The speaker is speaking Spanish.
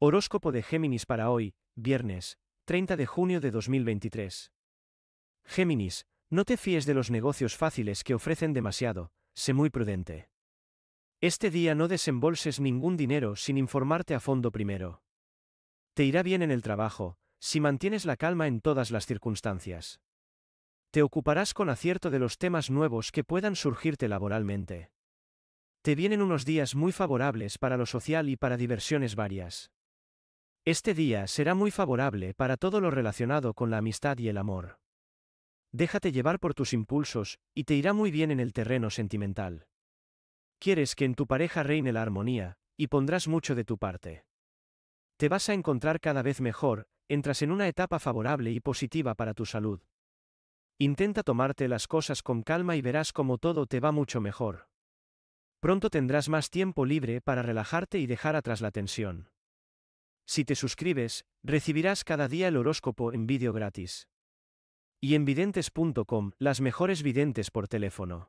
Horóscopo de Géminis para hoy, viernes, 30 de junio de 2023. Géminis, no te fíes de los negocios fáciles que ofrecen demasiado, sé muy prudente. Este día no desembolses ningún dinero sin informarte a fondo primero. Te irá bien en el trabajo, si mantienes la calma en todas las circunstancias. Te ocuparás con acierto de los temas nuevos que puedan surgirte laboralmente. Te vienen unos días muy favorables para lo social y para diversiones varias. Este día será muy favorable para todo lo relacionado con la amistad y el amor. Déjate llevar por tus impulsos, y te irá muy bien en el terreno sentimental. Quieres que en tu pareja reine la armonía, y pondrás mucho de tu parte. Te vas a encontrar cada vez mejor, entras en una etapa favorable y positiva para tu salud. Intenta tomarte las cosas con calma y verás cómo todo te va mucho mejor. Pronto tendrás más tiempo libre para relajarte y dejar atrás la tensión. Si te suscribes, recibirás cada día el horóscopo en vídeo gratis. Y en videntes.com, las mejores videntes por teléfono.